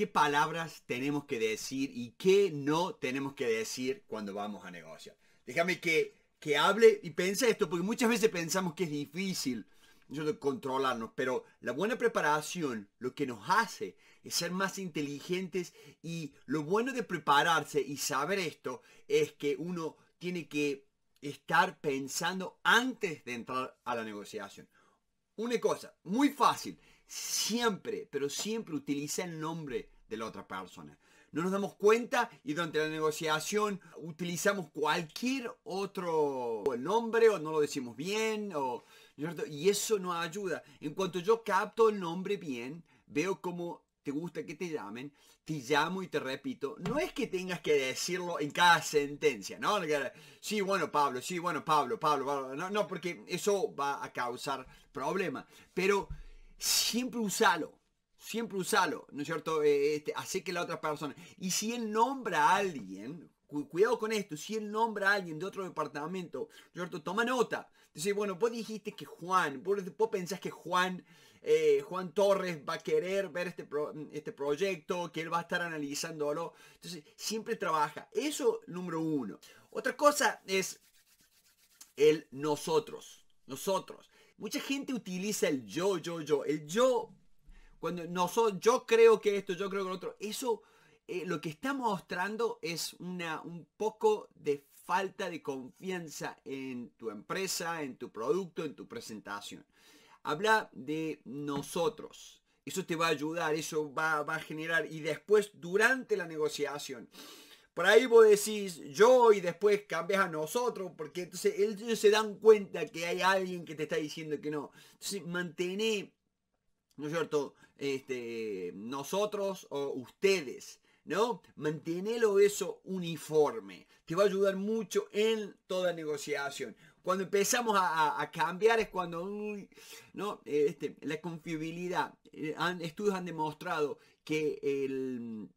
qué palabras tenemos que decir y qué no tenemos que decir cuando vamos a negociar. Déjame que, que hable y piense esto, porque muchas veces pensamos que es difícil controlarnos, pero la buena preparación lo que nos hace es ser más inteligentes y lo bueno de prepararse y saber esto es que uno tiene que estar pensando antes de entrar a la negociación. Una cosa, muy fácil, siempre, pero siempre utiliza el nombre de la otra persona. No nos damos cuenta y durante la negociación utilizamos cualquier otro nombre o no lo decimos bien o, y eso no ayuda. En cuanto yo capto el nombre bien, veo cómo te gusta que te llamen, te llamo y te repito, no es que tengas que decirlo en cada sentencia, ¿no? Sí, bueno, Pablo, sí, bueno, Pablo, Pablo, Pablo. No, no, porque eso va a causar problemas. Pero siempre usalo. Siempre usalo, ¿no es cierto? Eh, este, hace que la otra persona. Y si él nombra a alguien, cuidado con esto, si él nombra a alguien de otro departamento, ¿no es cierto? Toma nota. Dice, bueno, vos dijiste que Juan, vos, pensás que Juan, eh, Juan Torres va a querer ver este, este proyecto, que él va a estar analizándolo. Entonces, siempre trabaja. Eso, número uno. Otra cosa es el nosotros. Nosotros. Mucha gente utiliza el yo, yo, yo. El yo, cuando nosotros yo creo que esto, yo creo que lo otro. Eso, eh, lo que está mostrando es una, un poco de falta de confianza en tu empresa, en tu producto, en tu presentación. Habla de nosotros. Eso te va a ayudar, eso va, va a generar. Y después, durante la negociación, por ahí vos decís yo y después cambias a nosotros, porque entonces ellos se dan cuenta que hay alguien que te está diciendo que no. Entonces mantener, ¿no es cierto? Este, nosotros o ustedes. ¿no? Manténelo eso uniforme. Te va a ayudar mucho en toda negociación. Cuando empezamos a, cambiar es cuando, ¿no? Este, la confiabilidad. Eh, han, estudios han demostrado que el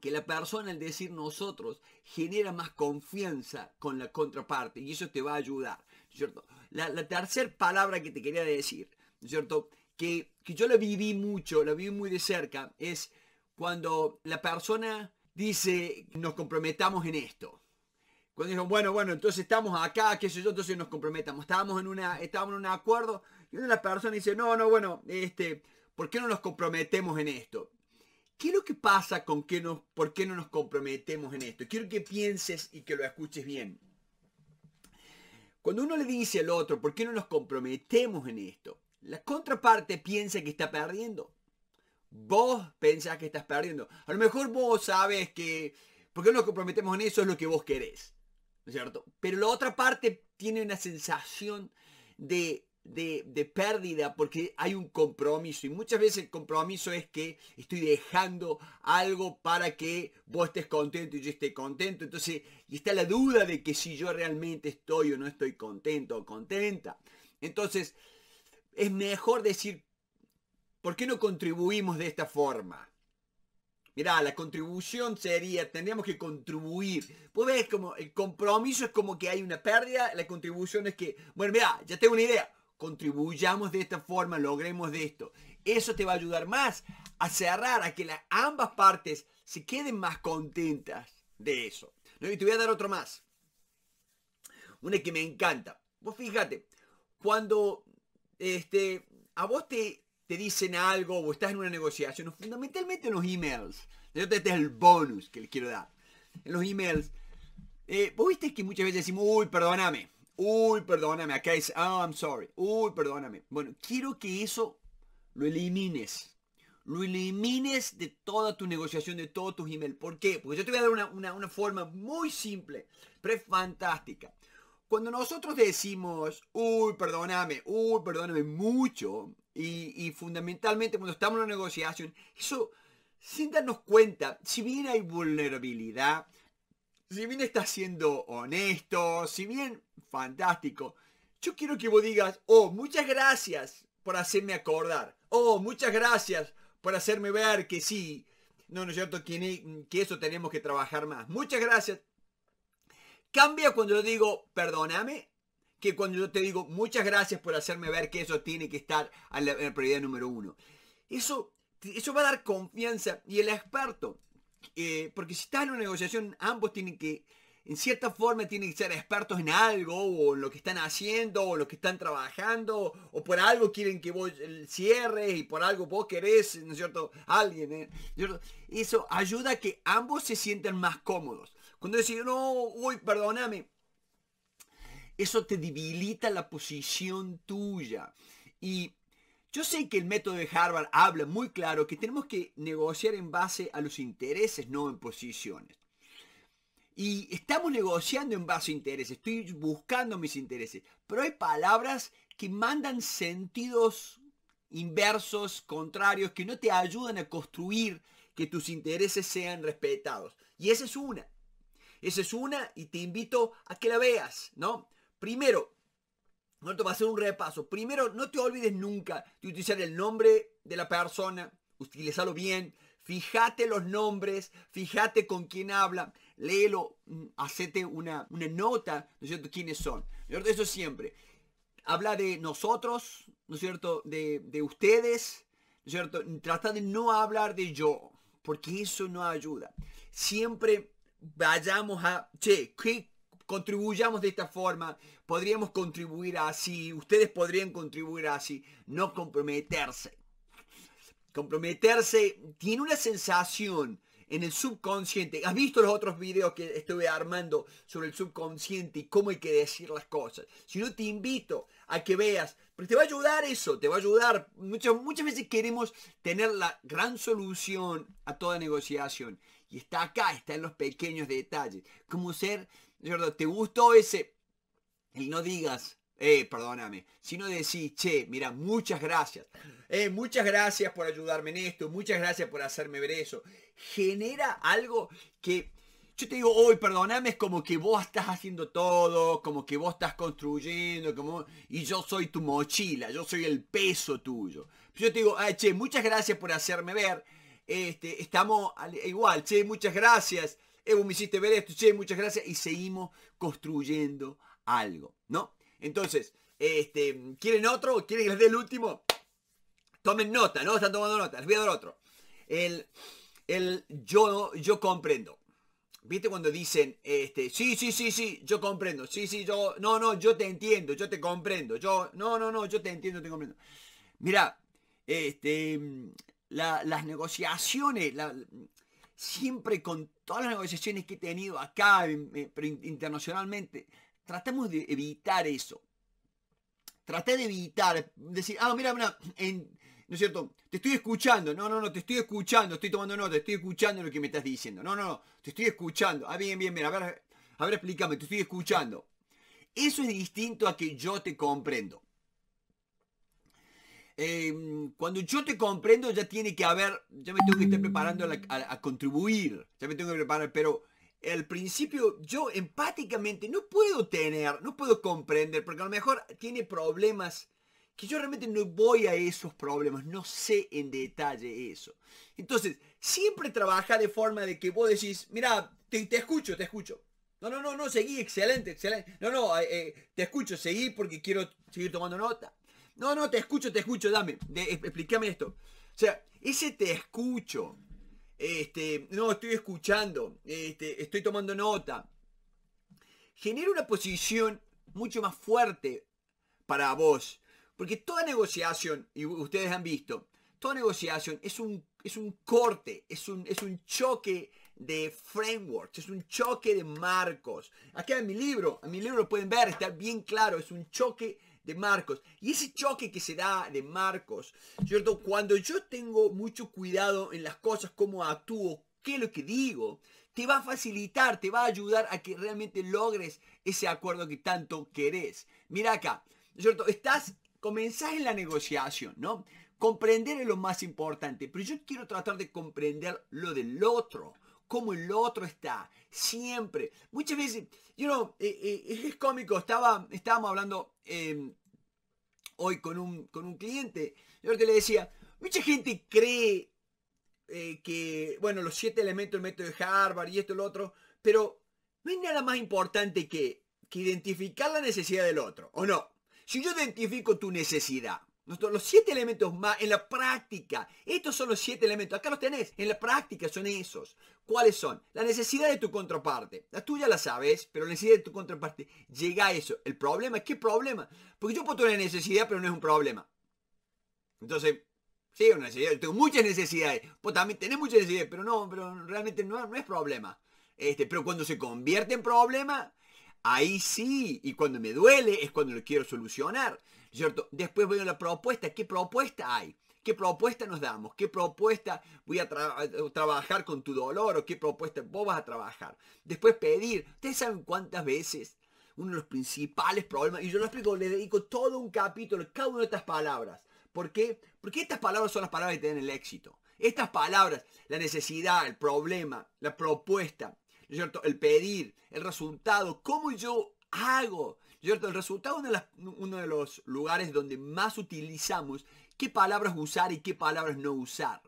que la persona al decir nosotros genera más confianza con la contraparte y eso te va a ayudar, ¿cierto? La, tercera palabra que te quería decir, ¿cierto? Que, yo la viví mucho, la viví muy de cerca, es cuando la persona dice, nos comprometamos en esto. Cuando dicen, bueno, bueno, entonces estamos acá, qué sé yo, entonces nos comprometamos. Estábamos en, una, estábamos en un acuerdo y una persona dice, no, no, bueno, este, ¿por qué no nos comprometemos en esto? ¿Qué es lo que pasa con que por qué no nos comprometemos en esto? Quiero que pienses y que lo escuches bien. Cuando uno le dice al otro, ¿por qué no nos comprometemos en esto? La contraparte piensa que está perdiendo. Vos pensás que estás perdiendo. A lo mejor vos sabes que, ¿por qué no nos comprometemos en eso? Es lo que vos querés. ¿No es cierto? Pero la otra parte tiene una sensación de de, pérdida porque hay un compromiso y muchas veces el compromiso es que estoy dejando algo para que vos estés contento y yo esté contento. Entonces, y está la duda de que si yo realmente estoy o no estoy contento o contenta. Entonces, es mejor decir, ¿por qué no contribuimos de esta forma? mira la contribución sería, tendríamos que contribuir. Pues ves, como el compromiso es como que hay una pérdida, la contribución es que, bueno, mira ya tengo una idea, contribuyamos de esta forma, logremos de esto. Eso te va a ayudar más a cerrar, a que las ambas partes se queden más contentas de eso. ¿No? Y te voy a dar otro más. Una que me encanta. Vos fíjate, cuando este, a vos te, te dicen algo o estás en una negociación, fundamentalmente en los emails, este, este es el bonus que les quiero dar. En los emails, eh, vos viste que muchas veces decimos, uy, perdóname, Uy, perdóname, acá dice, oh, ah, I'm sorry. Uy, perdóname. Bueno, quiero que eso lo elimines. Lo elimines de toda tu negociación, de todos tus email. ¿Por qué? Porque yo te voy a dar una, forma muy simple, pero es fantástica. Cuando nosotros decimos, uy, perdóname, uy, perdóname mucho, y, y fundamentalmente cuando estamos en la negociación, eso, sin darnos cuenta, si bien hay vulnerabilidad, si bien está siendo honesto, si bien fantástico, yo quiero que vos digas, oh, muchas gracias por hacerme acordar. Oh, muchas gracias por hacerme ver que sí. No, no es cierto, que, e-, eso tenemos que trabajar más. Muchas gracias. Cambia cuando yo digo perdóname que cuando yo te digo muchas gracias por hacerme ver que eso tiene que estar en la, prioridad número uno. Eso, eso va a dar confianza y el experto eh, porque si estás en una negociación, ambos tienen que, en cierta forma, tienen que ser expertos en algo, o en lo que están haciendo, o lo que están trabajando, o por algo quieren que vos eh, cierres, y por algo vos querés, ¿no es cierto?, alguien, ¿eh? Eso ayuda a que ambos se sientan más cómodos. Cuando decís, no, uy, perdóname, eso te debilita la posición tuya. Y yo sé que el método de Harvard habla muy claro que tenemos que negociar en base a los intereses, no en posiciones. Y estamos negociando en base a intereses, estoy buscando mis intereses, pero hay palabras que mandan sentidos inversos, contrarios, que no te ayudan a construir que tus intereses sean respetados. Y esa es una. Esa es una y te invito a que la veas, ¿no? Primero, va a hacer un repaso. Primero, no te olvides nunca de utilizar el nombre de la persona, utilizarlo bien, fíjate los nombres, fíjate con quién habla, léelo, mm, hacete una, una nota, ¿no cierto?, quiénes son. Eso siempre. Habla de nosotros, ¿no es cierto?, de, ustedes, ¿no cierto? Trata de no hablar de yo, porque eso no ayuda. Siempre vayamos a, che, quick contribuyamos de esta forma, podríamos contribuir así, ustedes podrían contribuir así, no comprometerse. Comprometerse tiene una sensación en el subconsciente. ¿Has visto los otros videos que estuve armando sobre el subconsciente y cómo hay que decir las cosas? Si no, te invito a que veas, pero te va a ayudar eso, te va a ayudar. Muchas, muchas veces queremos tener la gran solución a toda negociación. Y está acá, está en los pequeños detalles. Como ser ¿Te gustó ese? Y no digas, eh, perdóname, sino decir, che, mira, muchas gracias. Eh, muchas gracias por ayudarme en esto, muchas gracias por hacerme ver eso. Genera algo que yo te digo, hoy, perdóname, es como que vos estás haciendo todo, como que vos estás construyendo, como, y yo soy tu mochila, yo soy el peso tuyo. Yo te digo, ah, che, muchas gracias por hacerme ver. Este, estamos igual, che, muchas gracias. Evo, eh, me hiciste ver esto, che, muchas gracias, y seguimos construyendo algo, ¿no? Entonces, este, ¿quieren otro? ¿Quieren que les dé el último? Tomen nota, ¿no? Están tomando nota, les voy a dar otro. El, el yo, yo comprendo. ¿Viste cuando dicen, este, sí, sí, sí, sí, yo comprendo, sí, sí, yo, no, no, yo te entiendo, yo te comprendo, yo, no, no, no, yo te entiendo, te comprendo. Mira, este, las negociaciones, la, siempre con todas las negociaciones que he tenido acá, eh, internacionalmente, tratamos de evitar eso. Traté de evitar, decir, ah, mira, mira, en, ¿no es cierto? Te estoy escuchando, no, no, no, te estoy escuchando, estoy tomando nota, estoy escuchando lo que me estás diciendo, no, no, no, te estoy escuchando, ah, bien, bien, bien, a ver, a ver, explícame, te estoy escuchando. Eso es distinto a que yo te comprendo. Em, cuando yo te comprendo ya tiene que haber, ya me tengo que estar preparando a, contribuir, ya me tengo que preparar, pero al principio yo empáticamente no puedo tener, no puedo comprender, porque a lo mejor tiene problemas que yo realmente no voy a esos problemas, no sé en detalle eso. Entonces, siempre trabaja de forma de que vos decís, mira, te, escucho, te escucho. No, no, no, no, seguí, excelente, excelente. No, no, eh, eh, te escucho, seguí porque quiero seguir tomando nota. No, no, te escucho, te escucho, dame, de, explícame esto. O sea, ese te escucho, este, no, estoy escuchando, este, estoy tomando nota, genera una posición mucho más fuerte para vos. Porque toda negociación, y ustedes han visto, toda negociación es un, es un corte, es un, es un choque de frameworks, es un choque de marcos. Acá en mi libro, en mi libro lo pueden ver, está bien claro, es un choque de Marcos. Y ese choque que se da de Marcos, ¿cierto? Cuando yo tengo mucho cuidado en las cosas, cómo actúo, qué es lo que digo, te va a facilitar, te va a ayudar a que realmente logres ese acuerdo que tanto querés. Mira acá, ¿cierto? Estás, comenzás en la negociación, ¿no? Comprender es lo más importante, pero yo quiero tratar de comprender lo del otro cómo el otro está, siempre. Muchas veces, yo know, eh, eh, es cómico, Estaba, estábamos hablando em, hoy con un, con un cliente, yo que le decía, mucha gente cree eh, que, bueno, los siete elementos del método de Harvard y esto y lo otro, pero no hay nada más importante que, que identificar la necesidad del otro, ¿o no? Si yo identifico tu necesidad, los siete elementos más en la práctica. Estos son los siete elementos. Acá los tenés. En la práctica son esos. ¿Cuáles son? La necesidad de tu contraparte. La tuya la sabes, pero la necesidad de tu contraparte. Llega a eso. ¿El problema? ¿Qué problema? Porque yo puedo tener necesidad, pero no es un problema. Entonces, sí, una necesidad. Yo tengo muchas necesidades. Pues también tenés muchas necesidades, pero no, pero realmente no, no es problema. Este, pero cuando se convierte en problema, Ahí sí, y cuando me duele es cuando lo quiero solucionar, ¿cierto? Después veo la propuesta, ¿qué propuesta hay? ¿Qué propuesta nos damos? ¿Qué propuesta voy a trabajar con tu dolor? ¿O qué propuesta vos vas a trabajar? Después pedir, ¿ustedes saben cuántas veces? Uno de los principales problemas, y yo lo explico, le dedico todo un capítulo cada una de estas palabras. ¿Por qué? Porque estas palabras son las palabras que tienen el éxito. Estas palabras, la necesidad, el problema, la propuesta, el pedir, el resultado, cómo yo hago, El resultado es uno de, uno de los lugares donde más utilizamos qué palabras usar y qué palabras no usar.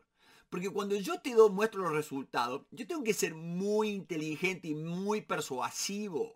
Porque cuando yo te muestro los resultados, yo tengo que ser muy inteligente y muy persuasivo.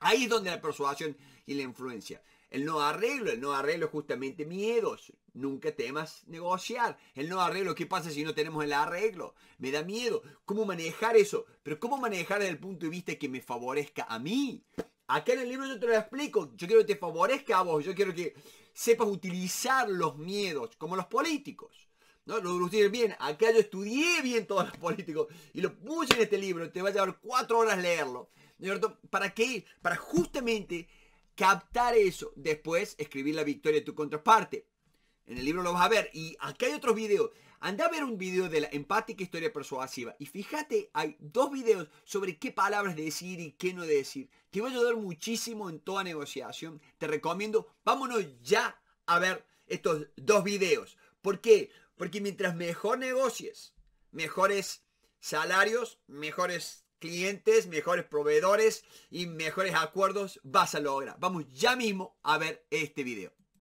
Ahí es donde la persuasión y la influencia. El no arreglo, el no arreglo es justamente miedos. Nunca temas negociar. El no arreglo, ¿qué pasa si no tenemos el arreglo? Me da miedo. ¿Cómo manejar eso? Pero ¿cómo manejar desde el punto de vista que me favorezca a mí? Acá en el libro yo te lo explico. Yo quiero que te favorezca a vos. Yo quiero que sepas utilizar los miedos, como los políticos. ¿No? Lo ustedes bien. Acá yo estudié bien todos los políticos y lo puse en este libro. Te va a llevar cuatro horas leerlo. ¿No ¿Para qué? Para justamente captar eso, después escribir la victoria de tu contraparte. En el libro lo vas a ver. Y aquí hay otros videos. Anda a ver un video de la empática historia persuasiva. Y fíjate, hay dos videos sobre qué palabras decir y qué no decir. Te va a ayudar muchísimo en toda negociación. Te recomiendo, vámonos ya a ver estos dos videos. ¿Por qué? Porque mientras mejor negocies, mejores salarios, mejores clientes, mejores proveedores y mejores acuerdos vas a lograr. Vamos ya mismo a ver este video.